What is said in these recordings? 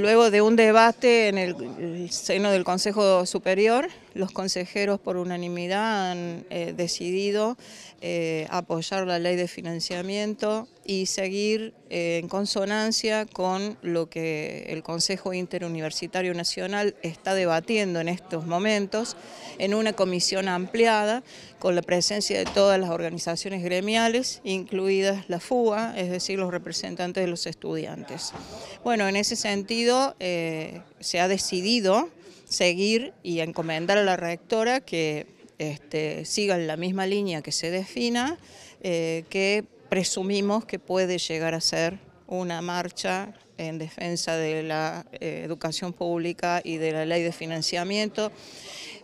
luego de un debate en el, seno del Consejo Superior los consejeros por unanimidad han eh, decidido eh, apoyar la ley de financiamiento y seguir eh, en consonancia con lo que el Consejo Interuniversitario Nacional está debatiendo en estos momentos en una comisión ampliada con la presencia de todas las organizaciones gremiales, incluidas la FUA, es decir, los representantes de los estudiantes. Bueno, en ese sentido se ha decidido seguir y encomendar a la rectora que este, siga la misma línea que se defina, eh, que presumimos que puede llegar a ser una marcha en defensa de la eh, educación pública y de la ley de financiamiento,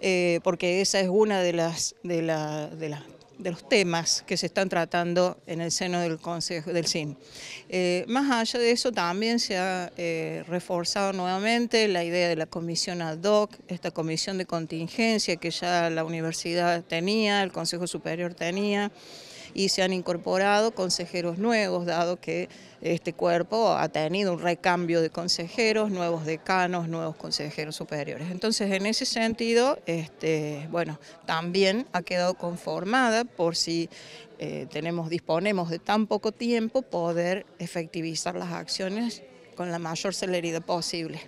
eh, porque esa es una de las, de, de las de los temas que se están tratando en el seno del Consejo del CIN. Eh, más allá de eso, también se ha eh, reforzado nuevamente la idea de la comisión ad hoc, esta comisión de contingencia que ya la universidad tenía, el Consejo Superior tenía, y se han incorporado consejeros nuevos, dado que este cuerpo ha tenido un recambio de consejeros, nuevos decanos, nuevos consejeros superiores. Entonces, en ese sentido, este, bueno, también ha quedado conformada por si eh, tenemos, disponemos de tan poco tiempo, poder efectivizar las acciones con la mayor celeridad posible.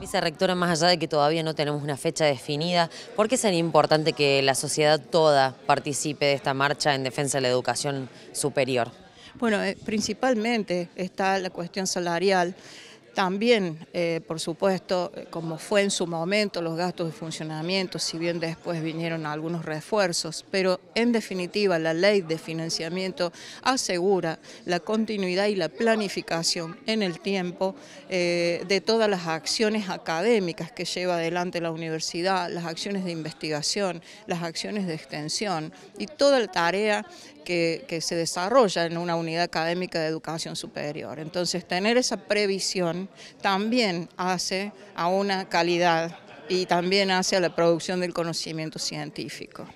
Vice-Rectora, más allá de que todavía no tenemos una fecha definida, ¿por qué tan importante que la sociedad toda participe de esta marcha en defensa de la educación superior? Bueno, eh, principalmente está la cuestión salarial. También, eh, por supuesto, eh, como fue en su momento, los gastos de funcionamiento, si bien después vinieron algunos refuerzos, pero en definitiva la ley de financiamiento asegura la continuidad y la planificación en el tiempo eh, de todas las acciones académicas que lleva adelante la universidad, las acciones de investigación, las acciones de extensión y toda la tarea que, que, se desarrolla en una unidad académica de educación superior. Entonces, tener esa previsión también hace a una calidad y también hace a la producción del conocimiento científico.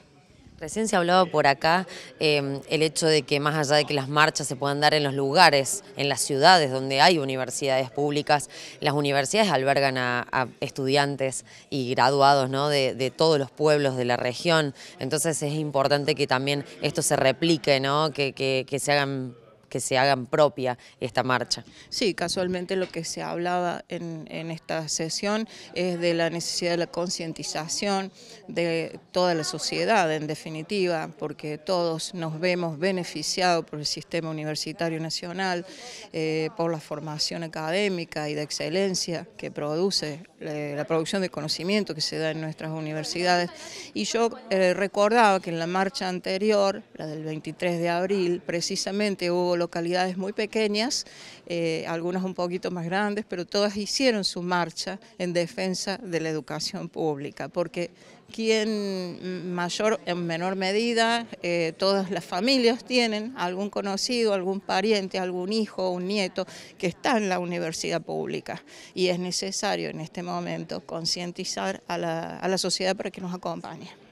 Recién se ha hablado por acá em, el hecho de que más allá de que las marchas se puedan dar en los lugares, en las ciudades donde hay universidades públicas, las universidades albergan a, estudiantes y graduados de, todos los pueblos de la región, entonces es importante que también esto se replique, ¿no? que, que se hagan que se hagan propia esta marcha. Sí, casualmente lo que se hablaba en, esta sesión es de la necesidad de la concientización de toda la sociedad, en definitiva, porque todos nos vemos beneficiados por el sistema universitario nacional, eh, por la formación académica y de excelencia que produce eh, la, producción de conocimiento que se da en nuestras universidades. Y yo eh, recordaba que en la marcha anterior, la del 23 de abril, precisamente hubo localidades muy pequeñas, eh, algunas un poquito más grandes, pero todas hicieron su marcha en defensa de la educación pública, porque quien mayor en menor medida, eh, todas las familias tienen algún conocido, algún pariente, algún hijo, un nieto que está en la universidad pública. Y es necesario en este momento concientizar a la, a la sociedad para que nos acompañe.